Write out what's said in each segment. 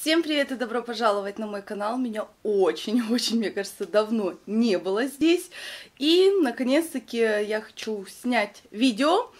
Всем привет и добро пожаловать на мой канал. Меня очень-очень, мне кажется, давно не было здесь. И, наконец-таки, я хочу снять видео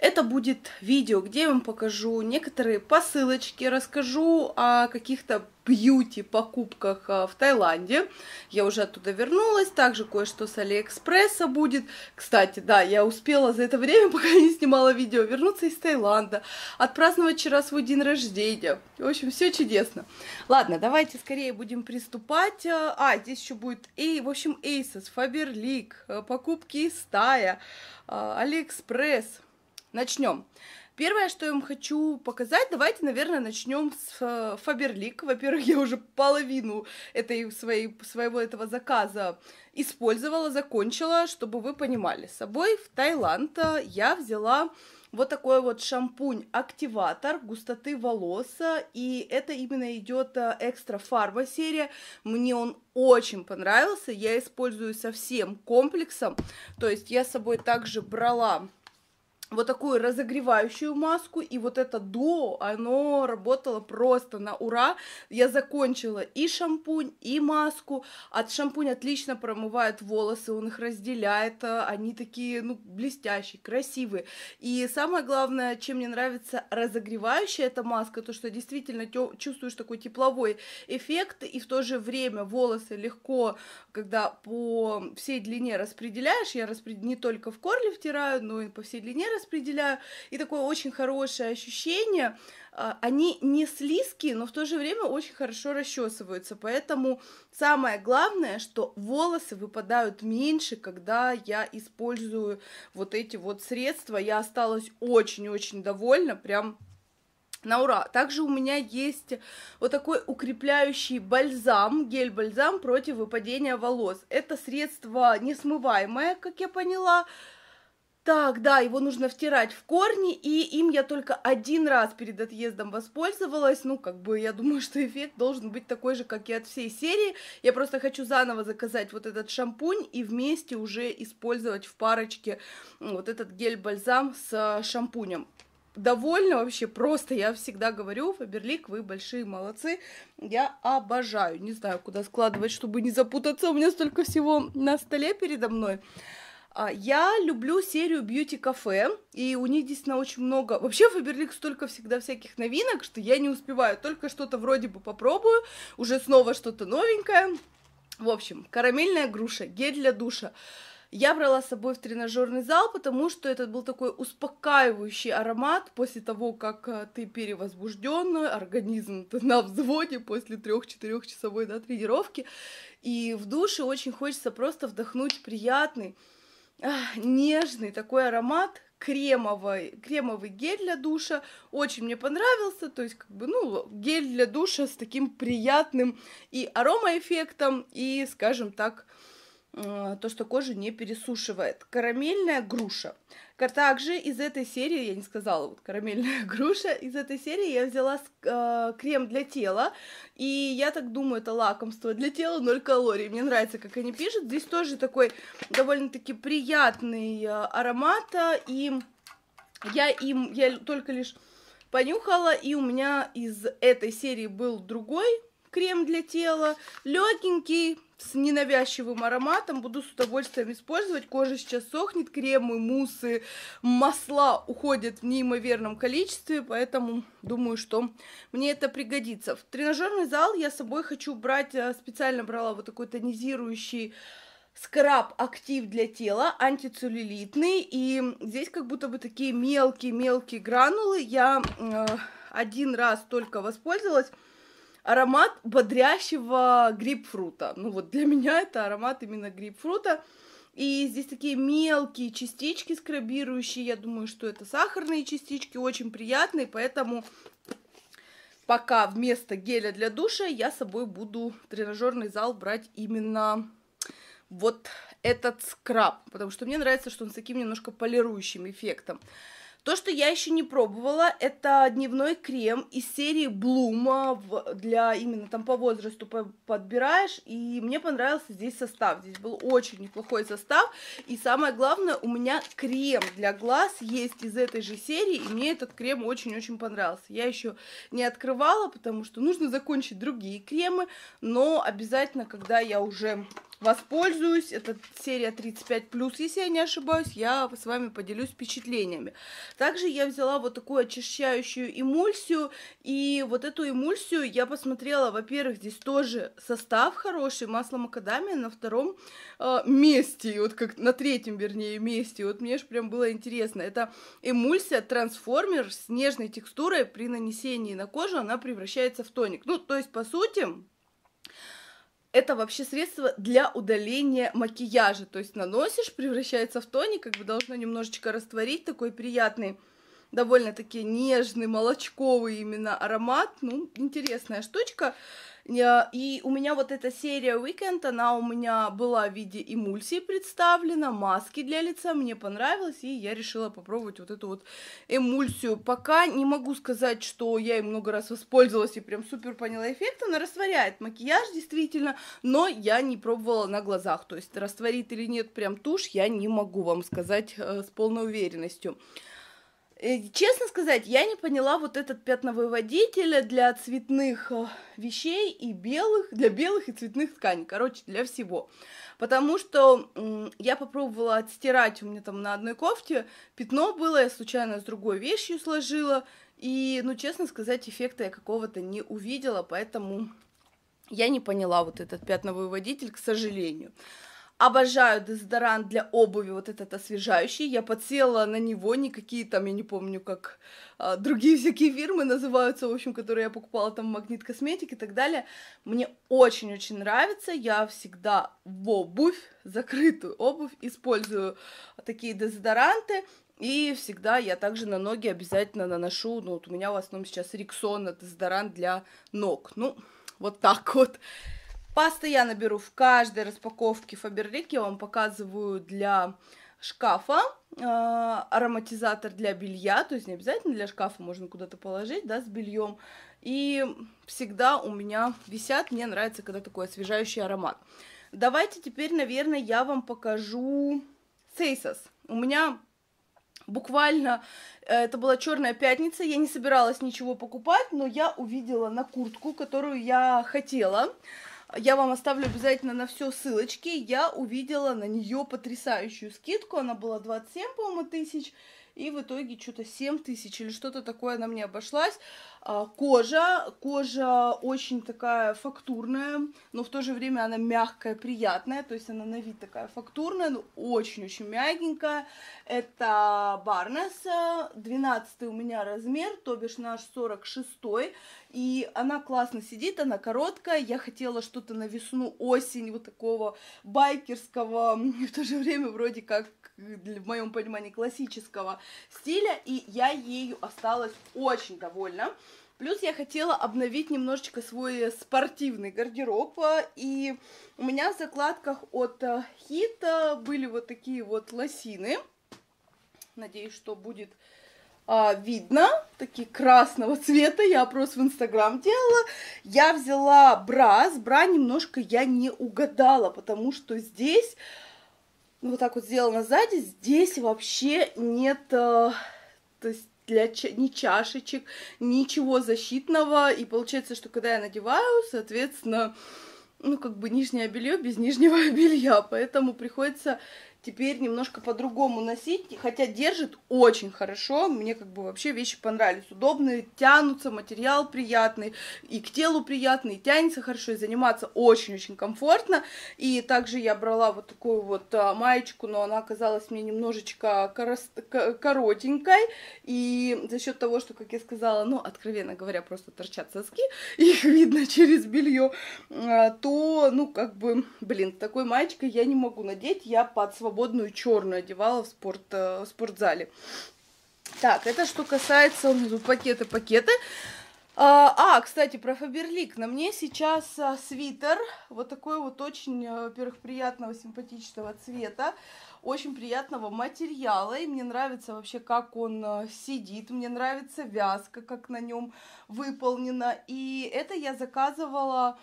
это будет видео, где я вам покажу некоторые посылочки, расскажу о каких-то бьюти-покупках а, в Таиланде. Я уже оттуда вернулась, также кое-что с Алиэкспресса будет. Кстати, да, я успела за это время, пока не снимала видео, вернуться из Таиланда, отпраздновать вчера свой день рождения. В общем, все чудесно. Ладно, давайте скорее будем приступать. А, а здесь еще будет, и, в общем, Aces, Faberlic, а, покупки из Тая, Алиэкспресс. Начнем. Первое, что я вам хочу показать, давайте, наверное, начнем с Фаберлик. Э, Во-первых, я уже половину этой своей, своего этого заказа использовала, закончила, чтобы вы понимали. С собой в Таиланд э, я взяла вот такой вот шампунь-активатор густоты волос, и это именно идет э, экстра фарма серия, мне он очень понравился, я использую со всем комплексом, то есть я с собой также брала вот такую разогревающую маску, и вот это дуо, оно работало просто на ура. Я закончила и шампунь, и маску. От шампунь отлично промывает волосы, он их разделяет, э, они такие, ну, блестящие, красивые. И самое главное, чем мне нравится разогревающая эта маска, то, что действительно чувствуешь такой тепловой эффект, и в то же время волосы легко, когда по всей длине распределяешь, я распред... не только в корле втираю, но и по всей длине распределяю, распределяю, и такое очень хорошее ощущение. А, они не слизкие, но в то же время очень хорошо расчесываются, поэтому самое главное, что волосы выпадают меньше, когда я использую вот эти вот средства. Я осталась очень-очень довольна, прям на ура. Также у меня есть вот такой укрепляющий бальзам, гель-бальзам против выпадения волос. Это средство несмываемое, как я поняла, так, да, его нужно втирать в корни, и им я только один раз перед отъездом воспользовалась. Ну, как бы, я думаю, что эффект должен быть такой же, как и от всей серии. Я просто хочу заново заказать вот этот шампунь и вместе уже использовать в парочке вот этот гель-бальзам с э, шампунем Довольно, вообще просто. Я всегда говорю, Фаберлик, вы большие молодцы. Я обожаю. Не знаю, куда складывать, чтобы не запутаться. У меня столько всего на столе передо мной. А, я люблю серию Beauty Cafe, и у них действительно очень много... Вообще Фаберлик столько всегда всяких новинок, что я не успеваю. Только что-то вроде бы попробую, уже снова что-то новенькое. В общем, карамельная груша, гель для душа. Я брала с собой в тренажерный зал, потому что это был такой успокаивающий аромат после того, как э, ты перевозбужденный организм на взводе после 3-4 часовой да, тренировки. И в душе очень хочется просто вдохнуть приятный нежный такой аромат кремовый, кремовый гель для душа. Очень мне понравился, то есть, как бы, ну, гель для душа с таким приятным и аромаэффектом, и, скажем так, а, то, что кожа не пересушивает. Карамельная груша. Также из этой серии, я не сказала, вот карамельная груша, из этой серии я взяла э, крем для тела, и я так думаю, это лакомство для тела, ноль калорий. Мне нравится, как они пишут. Здесь тоже такой довольно-таки приятный э, аромат, а, и я им, я только лишь понюхала, и у меня из этой серии был другой крем для тела, легенький, с ненавязчивым ароматом. Буду с удовольствием использовать. Кожа сейчас сохнет, кремы, мусы, масла уходят в неимоверном количестве, поэтому думаю, что мне это пригодится. В тренажерный зал я с собой хочу брать, э, специально брала вот такой тонизирующий скраб актив для тела, антицеллюлитный, и здесь как будто бы такие мелкие-мелкие гранулы, я э, один раз только воспользовалась, аромат бодрящего грейпфрута. Ну вот для меня это аромат именно грейпфрута. И здесь такие мелкие частички скрабирующие. Я думаю, что это сахарные частички, очень приятные, поэтому пока вместо геля для душа я с собой буду в тренажерный зал брать именно вот этот скраб, потому что мне нравится, что он с таким немножко полирующим эффектом. То, что я еще не пробовала, это дневной крем из серии Bloom а, для именно там по возрасту подбираешь, и мне понравился здесь состав. Здесь был очень неплохой состав, и самое главное, у меня крем для глаз есть из этой же серии, и мне этот крем очень-очень понравился. Я еще не открывала, потому что нужно закончить другие кремы, но обязательно, когда я уже воспользуюсь. Это серия 35+, плюс, если я не ошибаюсь, я с вами поделюсь впечатлениями. Также я взяла вот такую очищающую эмульсию, и вот эту эмульсию я посмотрела, во-первых, здесь тоже состав хороший, масло макадамия на втором э, месте, вот как на третьем, вернее, месте, вот мне же прям было интересно. Это эмульсия трансформер с нежной текстурой при нанесении на кожу, она превращается в тоник. Ну, то есть, по сути, это вообще средство для удаления макияжа. То есть наносишь, превращается в тоник, как бы должно немножечко растворить такой приятный, довольно-таки нежный, молочковый именно аромат. Ну, интересная штучка. Э, и у меня вот эта серия Weekend, она у меня была в виде эмульсии представлена, маски для лица, мне понравилось, и я решила попробовать вот эту вот эмульсию. Пока не могу сказать, что я им много раз воспользовалась и прям супер поняла эффект, она растворяет макияж действительно, но я не пробовала на глазах, то есть растворит или нет прям тушь, я не могу вам сказать э, с полной уверенностью. Э, честно сказать, я не поняла вот этот пятновыводитель для цветных э, вещей и белых, для белых и цветных тканей, короче, для всего. Потому что я попробовала отстирать, у меня там на одной кофте пятно было, я случайно с другой вещью сложила, и, ну, честно сказать, эффекта я какого-то не увидела, поэтому я не поняла вот этот пятновыводитель, к сожалению. Обожаю дезодорант для обуви, вот этот освежающий. Я подсела на него, никакие там, я не помню, как а, другие всякие фирмы называются, в общем, которые я покупала, там, в Магнит Косметик и так далее. Мне очень-очень нравится. Я всегда в обувь, закрытую обувь, использую такие дезодоранты. И всегда я также на ноги обязательно наношу, ну, вот у меня в основном сейчас Риксон, дезодорант для ног. Ну, вот так вот. Постоянно беру в каждой распаковке Фаберлик, я вам показываю для шкафа э, ароматизатор для белья, то есть не обязательно для шкафа, можно куда-то положить, да, с бельем. И всегда у меня висят, мне нравится, когда такой освежающий аромат. Давайте теперь, наверное, я вам покажу Сейсос. У меня буквально э, это была черная пятница, я не собиралась ничего покупать, но я увидела на куртку, которую я хотела. Я вам оставлю обязательно на все ссылочки. Я увидела на нее потрясающую скидку. Она была 27, по-моему, тысяч. И в итоге что-то 7 тысяч или что-то такое она мне обошлась. А, кожа. Кожа очень такая фактурная, но в то же время она мягкая, приятная. То есть она на вид такая фактурная, но очень-очень мягенькая. Это Барнес. 12 у меня размер, то бишь наш 46 -й. И она классно сидит, она короткая. Я хотела что-то на весну, осень, вот такого байкерского, в то же время вроде как в моем понимании классического стиля. И я ею осталась очень довольна. Плюс я хотела обновить немножечко свой спортивный гардероб, а, и у меня в закладках от э, Хита были вот такие вот лосины. Надеюсь, что будет а, видно, такие красного цвета, я опрос в Инстаграм делала, я взяла бра, с бра немножко я не угадала, потому что здесь, ну, вот так вот сделано сзади, здесь вообще нет, а, то есть, для ча ни чашечек, ничего защитного, и получается, что когда я надеваю, соответственно, ну, как бы нижнее белье без нижнего белья, поэтому приходится теперь немножко по-другому носить, хотя держит очень хорошо, мне как бы вообще вещи понравились, удобные, тянутся, материал приятный, и к телу приятный, и тянется хорошо, и заниматься очень-очень комфортно, и также я брала вот такую вот а, маечку, но она оказалась мне немножечко коротенькой, и за счет того, что, как я сказала, ну, откровенно говоря, просто торчат соски, их видно через белье, а, то, ну, как бы, блин, такой маечкой я не могу надеть, я под свободную свободную черную одевала в, спорт, э, в спортзале. Так, это что касается у меня тут пакеты, пакеты. А, а кстати, про Фаберлик. На мне сейчас а, свитер, вот такой вот очень, э, во-первых, приятного, симпатичного цвета, очень приятного материала, и мне нравится вообще, как он э, сидит, мне нравится вязка, как на нем выполнена, и это я заказывала,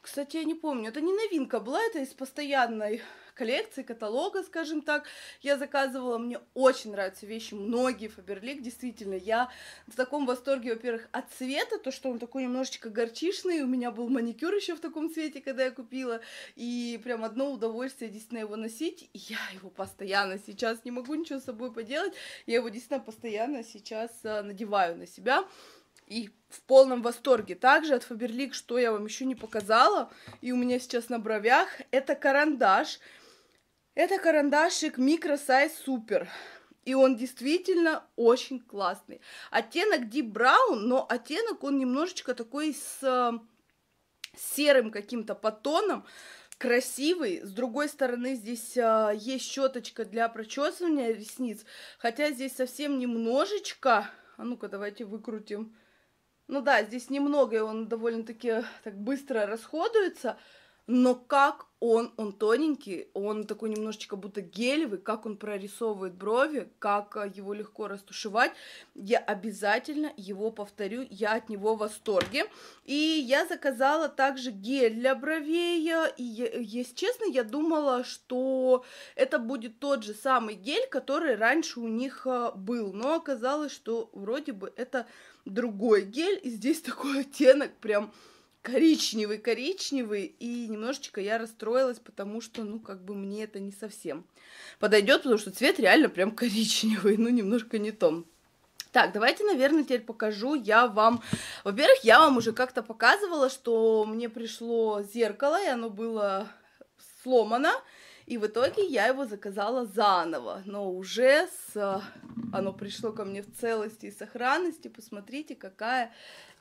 кстати, я не помню, это не новинка была, это из постоянной коллекции, каталога, скажем так. Я заказывала, мне очень нравятся вещи, многие Фаберлик, действительно, я в таком восторге, во-первых, от цвета, то, что он такой немножечко горчишный, у меня был маникюр еще в таком цвете, когда я купила, и прям одно удовольствие действительно его носить, и я его постоянно сейчас не могу ничего с собой поделать, я его действительно постоянно сейчас э, надеваю на себя, и в полном восторге. Также от Фаберлик, что я вам еще не показала, и у меня сейчас на бровях, это карандаш. Это карандашик Micro Size Super. И он действительно очень классный. Оттенок Deep Brown, но оттенок он немножечко такой с серым каким-то потоном красивый. С другой стороны, здесь а, есть щеточка для прочесывания ресниц. Хотя здесь совсем немножечко... А ну-ка, давайте выкрутим. Ну да, здесь немного, и он довольно-таки так быстро расходуется. Но как он, он тоненький, он такой немножечко будто гелевый, как он прорисовывает брови, как э, его легко растушевать. Я обязательно его повторю, я от него в восторге. И я заказала также гель для бровей, э, и, если честно, я думала, что это будет тот же самый гель, который раньше у них э, был, но оказалось, что вроде бы это другой гель, и здесь такой оттенок прям коричневый, коричневый, и немножечко я расстроилась, потому что, ну, как бы мне это не совсем подойдет, потому что цвет реально прям коричневый, ну, немножко не том. Так, давайте, наверное, теперь покажу я вам... Во-первых, я вам уже как-то показывала, что мне пришло зеркало, и оно было сломано, и в итоге я его заказала заново, но уже с... оно пришло ко мне в целости и сохранности. Посмотрите, какая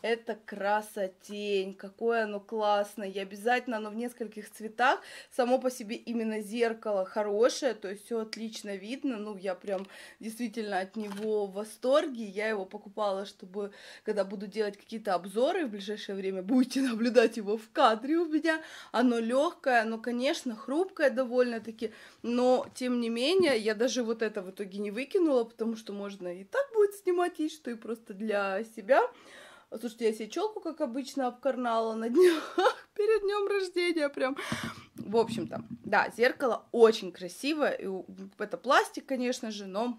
это красотень, какое оно классное. И обязательно оно в нескольких цветах. Само по себе именно зеркало хорошее, то есть все отлично видно. Ну, я прям действительно от него в восторге. Я его покупала, чтобы, когда буду делать какие-то обзоры в ближайшее время, будете наблюдать его в кадре у меня. Оно легкое, оно, конечно, хрупкое довольно-таки, но, тем не менее, я даже вот это в итоге не выкинула, потому что можно и так будет снимать, и что и просто для себя. Слушайте, я себе челку, как обычно, обкарнала на днях, перед днем рождения прям. В общем-то, да, зеркало очень красивое, это пластик, конечно же, но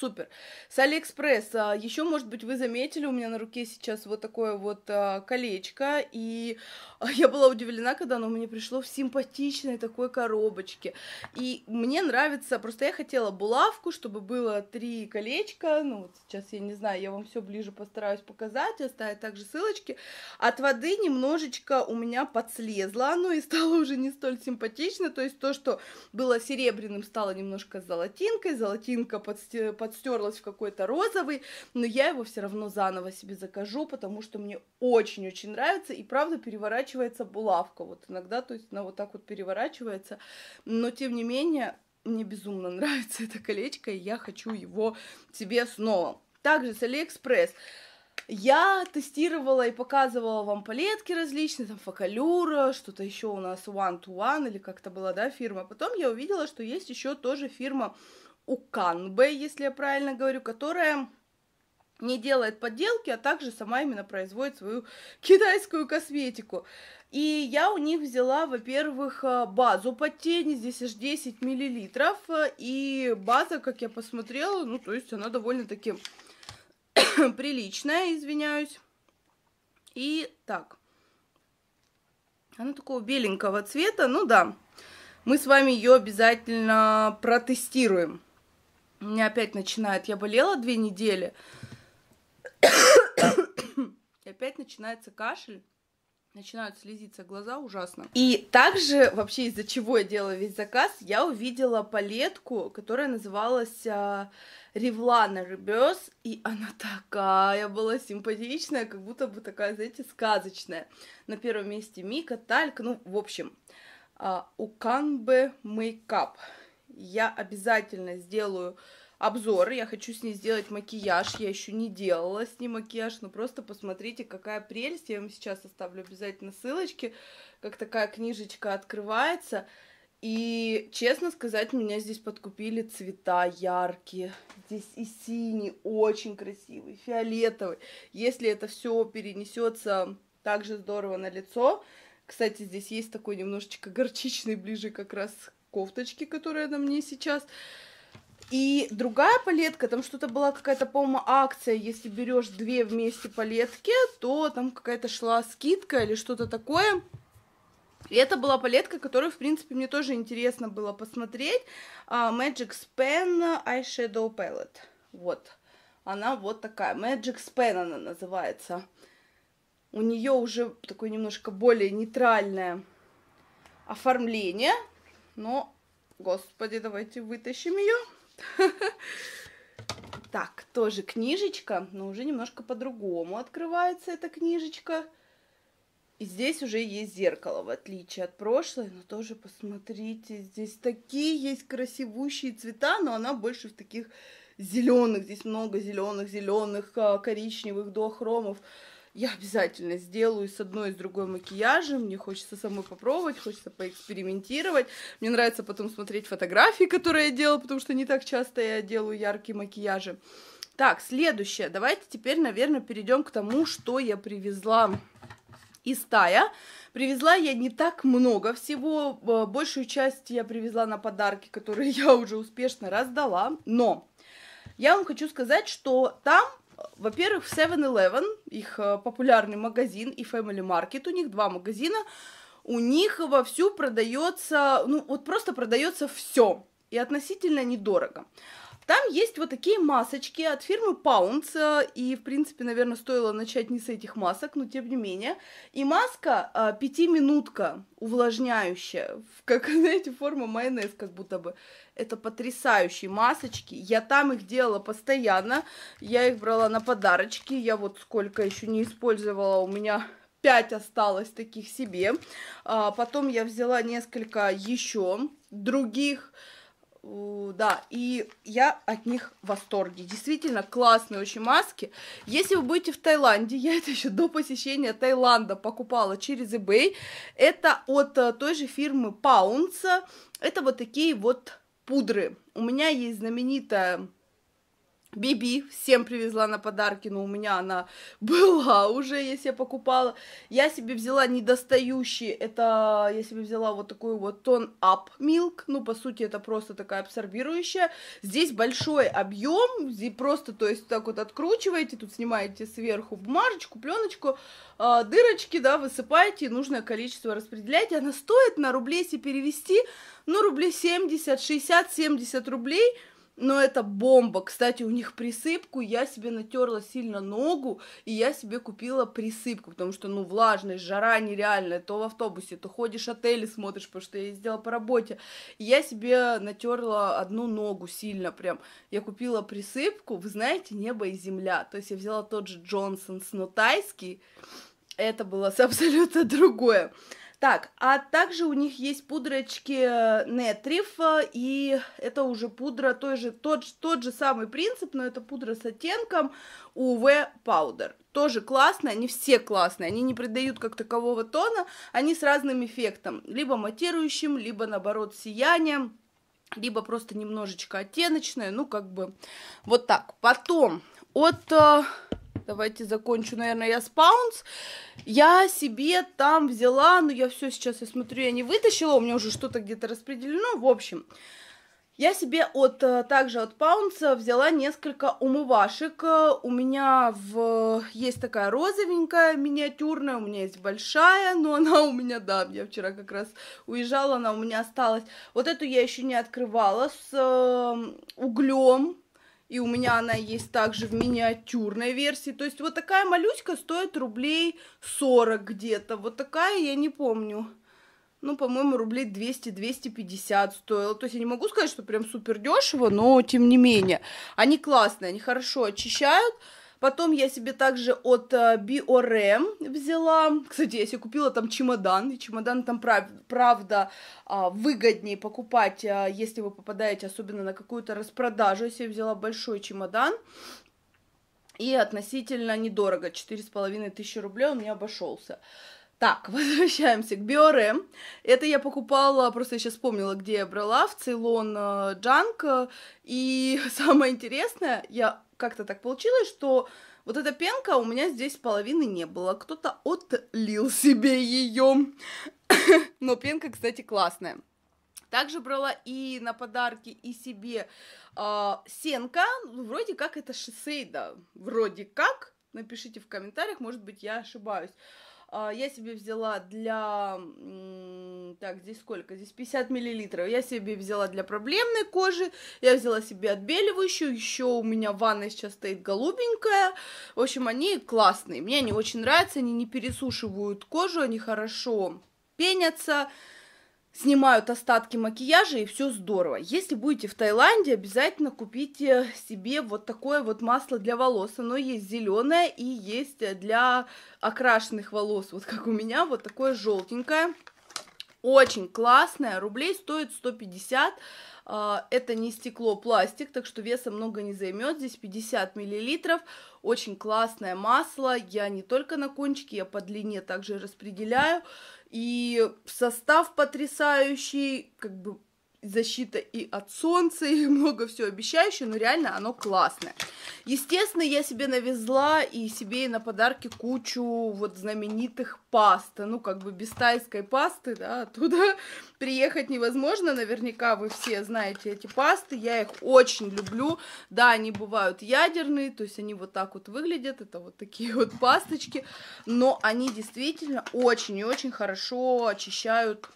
Супер. С Алиэкспресс. А, Еще, может быть, вы заметили, у меня на руке сейчас вот такое вот а, колечко, и а, я была удивлена, когда оно мне пришло в симпатичной такой коробочке. И мне нравится, просто я хотела булавку, чтобы было три колечка, ну вот сейчас я не знаю, я вам все ближе постараюсь показать, оставить также ссылочки. От воды немножечко у меня подслезло оно и стало уже не столь симпатично, то есть то, что было серебряным, стало немножко золотинкой, золотинка под, подстерлась в какой-то розовый, но я его все равно заново себе закажу, потому что мне очень-очень нравится, и правда переворачивается булавка вот иногда, то есть она вот так вот переворачивается, но тем не менее мне безумно нравится это колечко, и я хочу его себе снова. Также с Алиэкспресс. Я тестировала и показывала вам палетки различные, там фокалюра, что-то еще у нас One to One или как-то была, да, фирма. Потом я увидела, что есть еще тоже фирма у Канбе, если я правильно говорю, которая не делает подделки, а также сама именно производит свою китайскую косметику. И я у них взяла, во-первых, э, базу под тени, здесь аж 10 миллилитров, э, и база, как я посмотрела, ну, то есть она довольно-таки приличная, извиняюсь. И так, она такого беленького цвета, ну да, мы с вами ее обязательно протестируем меня опять начинает, я болела две недели, и опять начинается кашель, начинают слезиться глаза ужасно. И также, вообще, из-за чего я делала весь заказ, я увидела палетку, которая называлась а, Ребес, и она такая была симпатичная, как будто бы такая, знаете, сказочная. На первом месте Мика, Тальк, ну, в общем, а, Уканбе Мейкап я обязательно сделаю обзор. Я хочу с ней сделать макияж. Я еще не делала с ней макияж, но ну просто посмотрите, какая прелесть. Я вам сейчас оставлю обязательно ссылочки, как такая книжечка открывается. И, честно сказать, меня здесь подкупили цвета яркие. Здесь и синий, очень красивый, фиолетовый. Если это все перенесется так же здорово на лицо. Кстати, здесь есть такой немножечко горчичный, ближе как раз кофточки, которая на мне сейчас. И другая палетка, там что-то была какая-то, по-моему, акция, если берешь две вместе палетки, то там какая-то шла скидка или что-то такое. И это была палетка, которую, в принципе, мне тоже интересно было посмотреть. Uh, Magic Span Eyeshadow Palette. Вот. Она вот такая. Magic Span она называется. У нее уже такое немножко более нейтральное оформление. Но, господи, давайте вытащим ее. Так, тоже книжечка, но уже немножко по-другому открывается эта книжечка. И здесь уже есть зеркало, в отличие от прошлой, но тоже посмотрите, здесь такие есть красивущие цвета, но она больше в таких зеленых, здесь много зеленых, зеленых, а, коричневых, дохромов. хромов я обязательно сделаю с одной и с другой макияжем. Мне хочется самой попробовать, хочется поэкспериментировать. Мне нравится потом смотреть фотографии, которые я делала, потому что не так часто я делаю яркие макияжи. Так, следующее. Давайте теперь, наверное, перейдем к тому, что я привезла из Тая. Привезла я не так много всего. Э, большую часть я привезла на подарки, которые я уже успешно раздала. Но я вам хочу сказать, что там во-первых, в 7-Eleven, их э, популярный магазин и Family Market, у них два магазина, у них вовсю продается, ну вот просто продается все и относительно недорого. Там есть вот такие масочки от фирмы Pounds, э, и, в принципе, наверное, стоило начать не с этих масок, но тем не менее. И маска э, пятиминутка увлажняющая, как, знаете, форма майонез как будто бы. Это потрясающие масочки, я там их делала постоянно, я их брала на подарочки, я вот сколько еще не использовала, у меня 5 осталось таких себе. А, потом я взяла несколько еще других, да, и я от них в восторге. Действительно классные очень маски. Если вы будете в Таиланде, я это еще до посещения Таиланда покупала через eBay. Это от э, той же фирмы Паунца. Это вот такие вот пудры. У меня есть знаменитая Биби всем привезла на подарки, но у меня она была уже, если я покупала. Я себе взяла недостающий, это я себе взяла вот такой вот тон Up Milk, ну, по сути, это просто такая абсорбирующая. Здесь большой объем, просто, то есть, так вот откручиваете, тут снимаете сверху бумажечку, пленочку, а, дырочки, да, высыпаете, нужное количество распределяете. Она стоит на рублей, если перевести, ну, рублей 70, 60, 70 рублей – но это бомба. Кстати, у них присыпку, я себе натерла сильно ногу, и я себе купила присыпку, потому что, ну, влажность, жара нереальная, то в автобусе, то ходишь отели смотришь, потому что я ездила по работе. И я себе натерла одну ногу сильно прям. Я купила присыпку, вы знаете, небо и земля. То есть я взяла тот же Джонсон Снотайский, это было абсолютно другое. Так, а также у них есть пудрочки э, Нетриф, э, и это уже пудра, той же, тот, тот же самый принцип, но это пудра с оттенком UV Powder. Тоже классные, они все классные, они не придают как такового тона, они с разным эффектом, либо матирующим, либо наоборот сиянием, либо просто немножечко оттеночное, ну как бы вот так. Потом от э, Давайте закончу, наверное, я спаунс. Я себе там взяла, но ну, я все сейчас, я смотрю, я не вытащила, у меня уже что-то где-то распределено. В общем, я себе от, э, также от Паунса взяла несколько умывашек. У меня в... есть такая розовенькая, миниатюрная, у меня есть большая, но она у меня, да, я вчера как раз уезжала, она у меня осталась. Вот эту я еще не открывала с э, углем, и у меня она есть также в миниатюрной версии. То есть вот такая малючка стоит рублей 40 где-то. Вот такая, я не помню. Ну, по-моему, рублей 200-250 стоила. То есть я не могу сказать, что прям супер дешево, но тем не менее. Они классные, они хорошо очищают. Потом я себе также от Биорем э, взяла. Кстати, я себе купила там чемодан. И чемодан там, прав, правда, а, выгоднее покупать, э, если вы попадаете особенно на какую-то распродажу. Я себе взяла большой чемодан. И относительно недорого, четыре с половиной тысячи рублей он мне обошелся. Так, возвращаемся к Биорем. Это я покупала, просто я сейчас вспомнила, где я брала, в Цейлон Джанк. Э, и самое интересное, я как-то так получилось, что вот эта пенка у меня здесь половины не было. Кто-то отлил себе ее. Но пенка, кстати, классная. Также брала и на подарки, и себе э, сенка. Ну, вроде как это шисейда. Вроде как. Напишите в комментариях, может быть, я ошибаюсь. А, я себе взяла для... Так, здесь сколько? Здесь 50 миллилитров. Я себе взяла для проблемной кожи, я взяла себе отбеливающую, еще у меня ванна сейчас стоит голубенькая. В общем, они классные. Мне они очень нравятся, они не пересушивают кожу, они хорошо пенятся снимают остатки макияжа, и все здорово. Если будете в Таиланде, обязательно купите себе вот такое вот масло для волос. Оно есть зеленое и есть для окрашенных волос, вот как у меня, вот такое желтенькое. Очень классное, рублей стоит 150, а, это не стекло, а пластик, так что веса много не займет. Здесь 50 миллилитров. Очень классное масло. Я не только на кончике, я по длине также распределяю. И состав потрясающий, как бы защита и от солнца, и много всего обещающего, но реально оно классное. Естественно, я себе навезла и себе и на подарки кучу вот знаменитых паст. Ну, как бы без тайской пасты, да, туда приехать невозможно. Наверняка вы все знаете эти пасты, я их очень люблю. Да, они бывают ядерные, то есть они вот так вот выглядят, это вот такие вот пасточки, но они действительно очень и очень хорошо очищают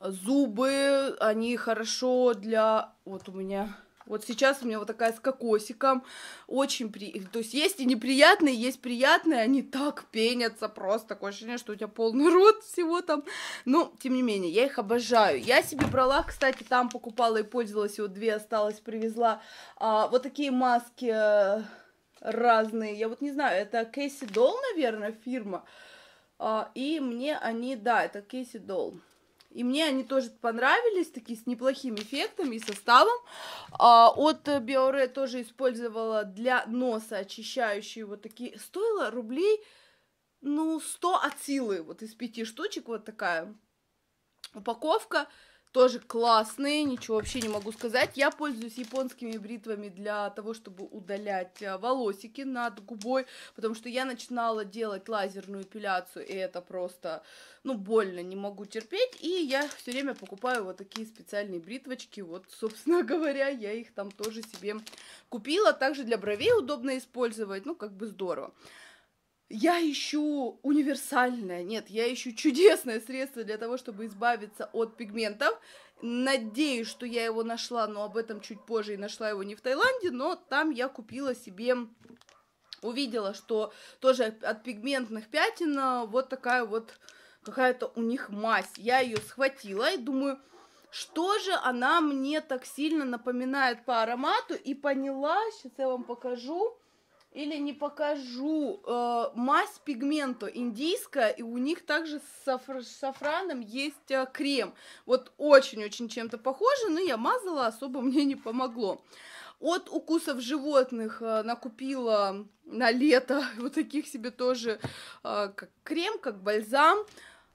Зубы, они хорошо для... Вот у меня... Вот сейчас у меня вот такая с кокосиком. Очень при... То есть есть и неприятные, есть приятные. Они так пенятся просто. Такое ощущение, что у тебя полный рот всего там. Ну, тем не менее, я их обожаю. Я себе брала, кстати, там покупала и пользовалась. Вот две осталось, привезла. А, вот такие маски э, разные. Я вот не знаю, это Кейси Дол, наверное, фирма. А, и мне они, да, это Кейси Дол. И мне они тоже понравились, такие с неплохим эффектом и составом. А, от э, Биоре тоже использовала для носа очищающие вот такие. Стоило рублей, ну, 100 от силы, вот из пяти штучек вот такая упаковка. Тоже классные, ничего вообще не могу сказать. Я пользуюсь японскими бритвами для того, чтобы удалять э, волосики над губой, потому что я начинала делать лазерную эпиляцию, и это просто, ну, больно, не могу терпеть. И я все время покупаю вот такие специальные бритвочки. Вот, собственно говоря, я их там тоже себе купила. Также для бровей удобно использовать, ну, как бы здорово я ищу универсальное, нет, я ищу чудесное средство для того, чтобы избавиться от пигментов. Надеюсь, что я его нашла, но об этом чуть позже и нашла его не в Таиланде, но там я купила себе увидела, что тоже от пигментных пятен а, вот такая вот какая-то у них мазь. Я ее схватила и думаю, что же она мне так сильно напоминает по аромату и поняла, сейчас я вам покажу, или не покажу э, мазь пигмента индийская, и у них также с сафр сафраном есть э, крем. Вот очень-очень чем-то похоже, но я мазала, особо мне не помогло. От укусов животных э, накупила на лето вот таких себе тоже э, как крем, как бальзам.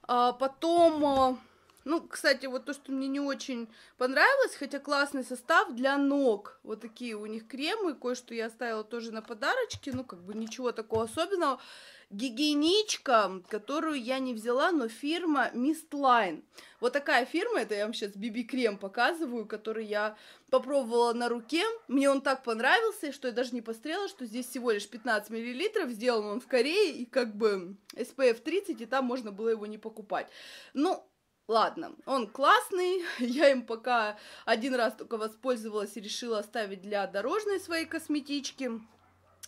Э, потом... Э, ну, кстати, вот то, что мне не очень понравилось, хотя классный состав для ног. Вот такие у них кремы, кое-что я оставила тоже на подарочки, ну, как бы ничего такого особенного. Гигиеничка, которую я не взяла, но фирма Mistline. Вот такая фирма, это я вам сейчас BB-крем показываю, который я попробовала на руке. Мне он так понравился, что я даже не пострела, что здесь всего лишь 15 мл, сделан он в Корее, и как бы SPF 30, и там можно было его не покупать. Ну, Ладно, он классный, я им пока один раз только воспользовалась и решила оставить для дорожной своей косметички.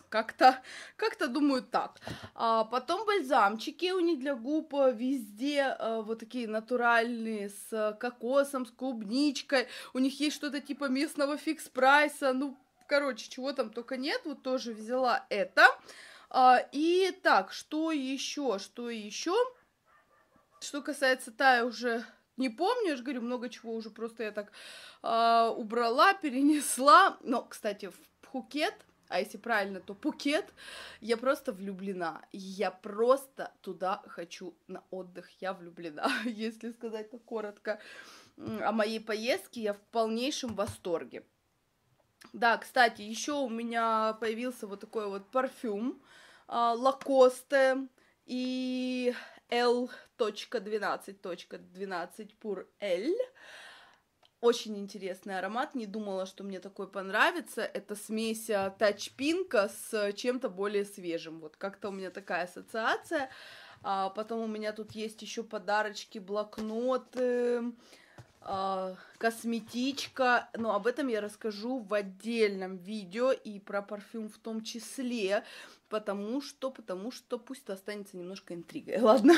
Как-то, как-то думаю так. А потом бальзамчики у них для губ э, везде э, вот такие натуральные, с кокосом, с клубничкой. У них есть что-то типа местного фикс-прайса, ну, короче, чего там только нет. Вот тоже взяла это. А, и так, что еще, что еще? Что касается Тая, уже не помню, я же говорю, много чего уже просто я так э, убрала, перенесла. Но, кстати, в Пхукет, а если правильно, то Пхукет, я просто влюблена. Я просто туда хочу на отдых. Я влюблена, если сказать так коротко. О моей поездке я в полнейшем восторге. Да, кстати, еще у меня появился вот такой вот парфюм а, Лакосте. И L.12.12 Pur L. Очень интересный аромат, не думала, что мне такой понравится. Это смесь а, тачпинка с чем-то более свежим. Вот как-то у меня такая ассоциация. А потом у меня тут есть еще подарочки, блокноты, а, косметичка, но об этом я расскажу в отдельном видео и про парфюм в том числе, потому что, потому что пусть останется немножко интригой, ладно?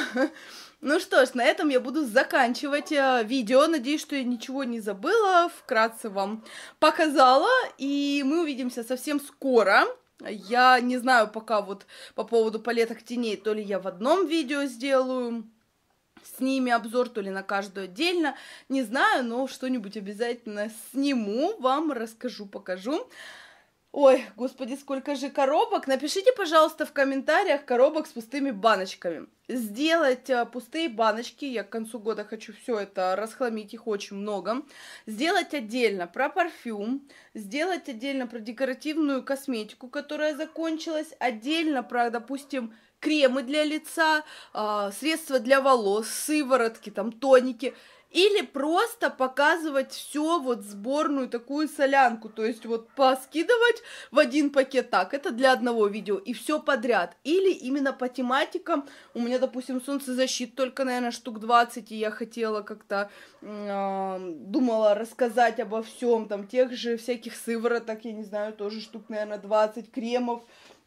Ну что ж, на этом я буду заканчивать а, видео, надеюсь, что я ничего не забыла, вкратце вам показала, и мы увидимся совсем скоро. Я не знаю пока вот по поводу палеток теней, то ли я в одном видео сделаю, с ними обзор, то ли на каждую отдельно, не знаю, но что-нибудь обязательно сниму, вам расскажу, покажу. Ой, господи, сколько же коробок. Напишите, пожалуйста, в комментариях коробок с пустыми баночками. Сделать э, пустые баночки, я к концу года хочу все это расхламить, их очень много. Сделать отдельно про парфюм, сделать отдельно про декоративную косметику, которая закончилась, отдельно про, допустим, кремы для лица, а, средства для волос, сыворотки, там, тоники. Или просто показывать все вот сборную такую солянку, то есть вот поскидывать в один пакет так, это для одного видео, и все подряд. Или именно по тематикам, у меня, допустим, солнцезащит только, наверное, штук 20, и я хотела как-то, э, думала рассказать обо всем, там, тех же всяких сывороток, я не знаю, тоже штук, наверное, 20, кремов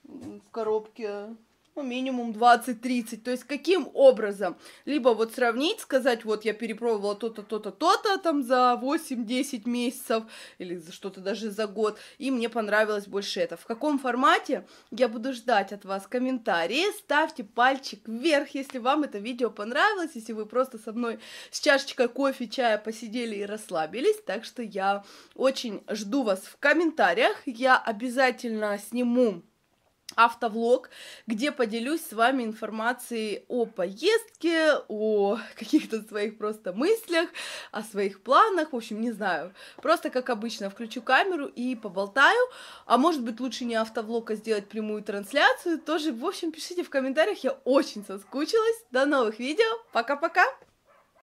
в коробке ну, минимум 20-30. То есть каким образом? Либо вот сравнить, сказать, вот я перепробовала то-то, то-то, то-то там за 8-10 месяцев или за что-то даже за год, и мне понравилось больше это. В каком формате? Я буду ждать от вас комментарии. Ставьте пальчик вверх, если вам это видео понравилось, если вы просто со мной с чашечкой кофе, чая посидели и расслабились. Так что я очень жду вас в комментариях. Я обязательно сниму автовлог, где поделюсь с вами информацией о поездке, о каких-то своих просто мыслях, о своих планах, в общем, не знаю. Просто, как обычно, включу камеру и поболтаю, а может быть, лучше не автовлог, а сделать прямую трансляцию, тоже, в общем, пишите в комментариях, я очень соскучилась. До новых видео, пока-пока!